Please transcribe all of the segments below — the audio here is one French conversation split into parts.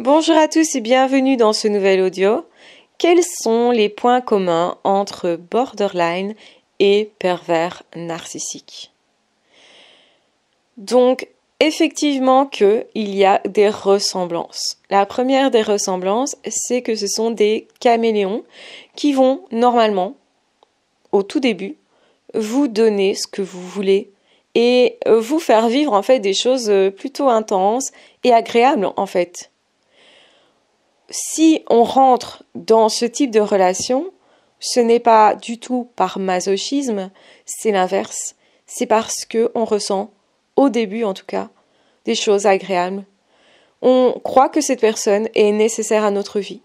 Bonjour à tous et bienvenue dans ce nouvel audio. Quels sont les points communs entre borderline et pervers narcissique Donc, effectivement qu'il y a des ressemblances. La première des ressemblances, c'est que ce sont des caméléons qui vont normalement au tout début vous donner ce que vous voulez et vous faire vivre en fait des choses euh, plutôt intenses et agréables en fait si on rentre dans ce type de relation, ce n'est pas du tout par masochisme, c'est l'inverse. C'est parce que on ressent, au début en tout cas, des choses agréables. On croit que cette personne est nécessaire à notre vie.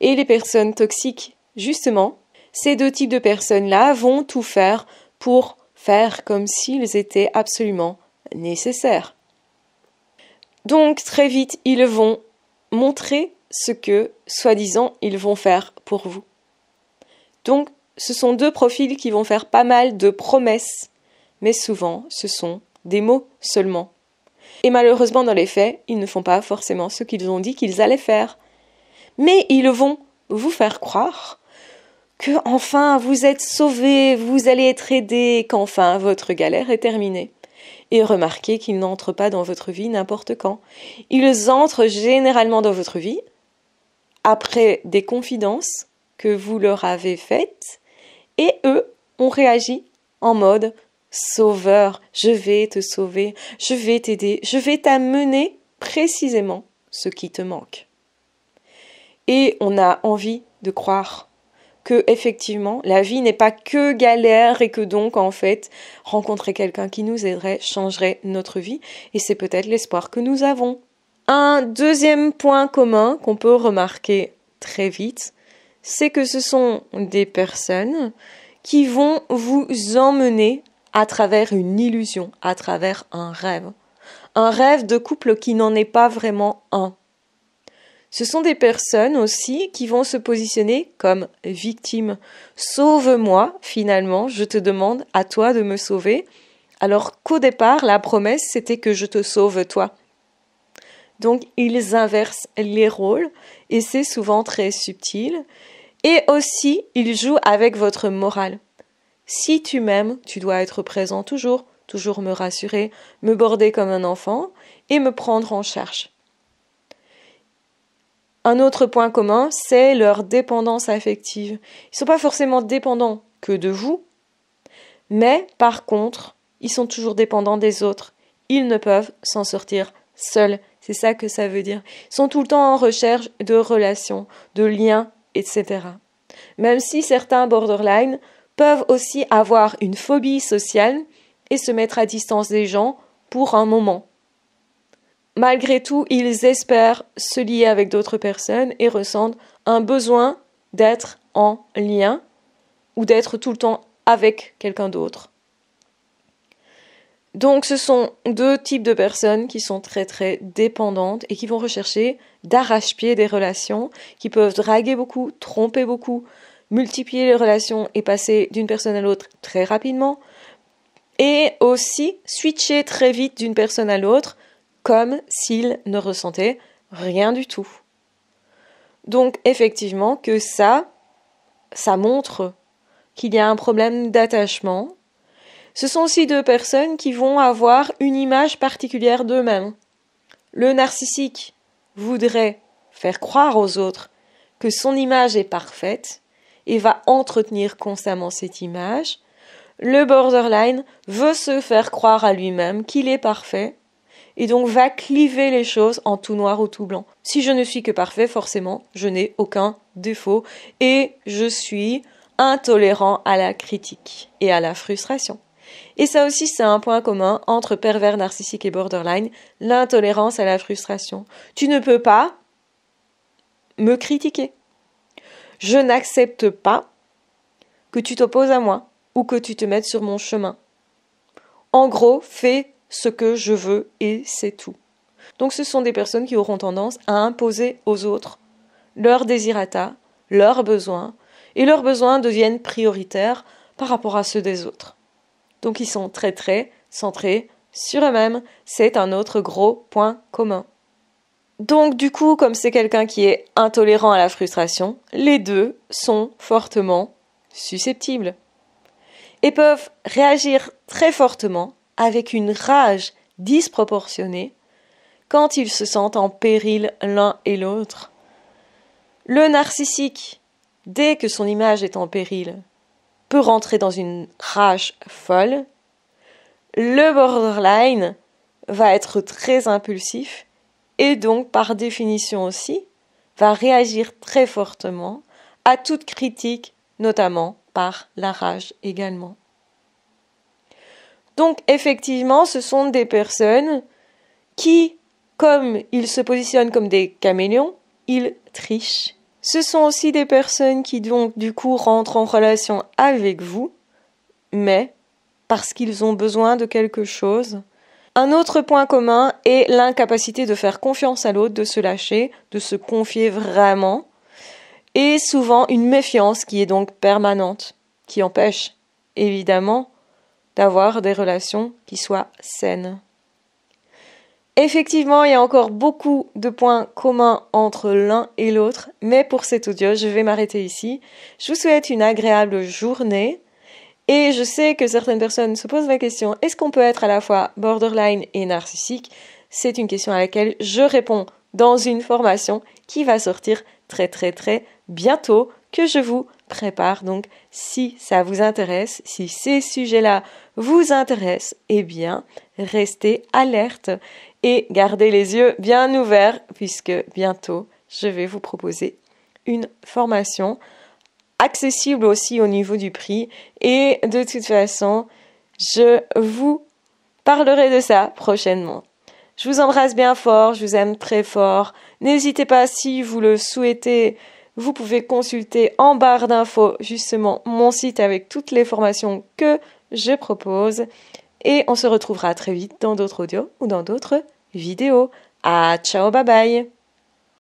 Et les personnes toxiques, justement, ces deux types de personnes-là vont tout faire pour faire comme s'ils étaient absolument nécessaires. Donc très vite, ils vont montrer ce que, soi-disant, ils vont faire pour vous. Donc, ce sont deux profils qui vont faire pas mal de promesses, mais souvent, ce sont des mots seulement. Et malheureusement, dans les faits, ils ne font pas forcément ce qu'ils ont dit qu'ils allaient faire. Mais ils vont vous faire croire que enfin vous êtes sauvé, vous allez être aidé, qu'enfin votre galère est terminée. Et remarquez qu'ils n'entrent pas dans votre vie n'importe quand. Ils entrent généralement dans votre vie après des confidences que vous leur avez faites, et eux ont réagi en mode Sauveur, je vais te sauver, je vais t'aider, je vais t'amener précisément ce qui te manque. Et on a envie de croire que effectivement la vie n'est pas que galère et que donc en fait rencontrer quelqu'un qui nous aiderait changerait notre vie et c'est peut-être l'espoir que nous avons un deuxième point commun qu'on peut remarquer très vite, c'est que ce sont des personnes qui vont vous emmener à travers une illusion, à travers un rêve. Un rêve de couple qui n'en est pas vraiment un. Ce sont des personnes aussi qui vont se positionner comme victimes. Sauve-moi, finalement, je te demande à toi de me sauver, alors qu'au départ, la promesse, c'était que je te sauve toi. Donc ils inversent les rôles et c'est souvent très subtil. Et aussi, ils jouent avec votre morale. Si tu m'aimes, tu dois être présent toujours, toujours me rassurer, me border comme un enfant et me prendre en charge. Un autre point commun, c'est leur dépendance affective. Ils ne sont pas forcément dépendants que de vous, mais par contre, ils sont toujours dépendants des autres. Ils ne peuvent s'en sortir seuls. C'est ça que ça veut dire. Ils sont tout le temps en recherche de relations, de liens, etc. Même si certains borderline peuvent aussi avoir une phobie sociale et se mettre à distance des gens pour un moment. Malgré tout, ils espèrent se lier avec d'autres personnes et ressentent un besoin d'être en lien ou d'être tout le temps avec quelqu'un d'autre. Donc ce sont deux types de personnes qui sont très très dépendantes et qui vont rechercher d'arrache-pied des relations, qui peuvent draguer beaucoup, tromper beaucoup, multiplier les relations et passer d'une personne à l'autre très rapidement, et aussi switcher très vite d'une personne à l'autre comme s'ils ne ressentaient rien du tout. Donc effectivement que ça, ça montre qu'il y a un problème d'attachement ce sont aussi deux personnes qui vont avoir une image particulière d'eux-mêmes. Le narcissique voudrait faire croire aux autres que son image est parfaite et va entretenir constamment cette image. Le borderline veut se faire croire à lui-même qu'il est parfait et donc va cliver les choses en tout noir ou tout blanc. Si je ne suis que parfait, forcément, je n'ai aucun défaut et je suis intolérant à la critique et à la frustration. Et ça aussi, c'est un point commun entre pervers narcissique et borderline, l'intolérance à la frustration. Tu ne peux pas me critiquer. Je n'accepte pas que tu t'opposes à moi ou que tu te mettes sur mon chemin. En gros, fais ce que je veux et c'est tout. Donc ce sont des personnes qui auront tendance à imposer aux autres leurs désirata, leurs besoins, et leurs besoins deviennent prioritaires par rapport à ceux des autres. Donc ils sont très très centrés sur eux-mêmes. C'est un autre gros point commun. Donc du coup, comme c'est quelqu'un qui est intolérant à la frustration, les deux sont fortement susceptibles et peuvent réagir très fortement avec une rage disproportionnée quand ils se sentent en péril l'un et l'autre. Le narcissique, dès que son image est en péril, peut rentrer dans une rage folle. Le borderline va être très impulsif et donc par définition aussi va réagir très fortement à toute critique, notamment par la rage également. Donc effectivement, ce sont des personnes qui, comme ils se positionnent comme des caméléons, ils trichent ce sont aussi des personnes qui donc du coup rentrent en relation avec vous, mais parce qu'ils ont besoin de quelque chose. Un autre point commun est l'incapacité de faire confiance à l'autre, de se lâcher, de se confier vraiment, et souvent une méfiance qui est donc permanente, qui empêche évidemment d'avoir des relations qui soient saines. Effectivement, il y a encore beaucoup de points communs entre l'un et l'autre, mais pour cet audio, je vais m'arrêter ici. Je vous souhaite une agréable journée. Et je sais que certaines personnes se posent la question, est-ce qu'on peut être à la fois borderline et narcissique C'est une question à laquelle je réponds dans une formation qui va sortir très très très bientôt que je vous prépare. Donc, si ça vous intéresse, si ces sujets-là vous intéressent, eh bien, restez alerte et gardez les yeux bien ouverts puisque bientôt, je vais vous proposer une formation accessible aussi au niveau du prix et de toute façon, je vous parlerai de ça prochainement. Je vous embrasse bien fort, je vous aime très fort. N'hésitez pas si vous le souhaitez vous pouvez consulter en barre d'infos justement mon site avec toutes les formations que je propose. Et on se retrouvera très vite dans d'autres audios ou dans d'autres vidéos. À ah, ciao, bye bye